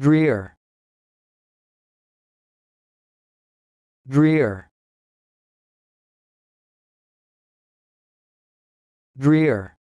drear drear drear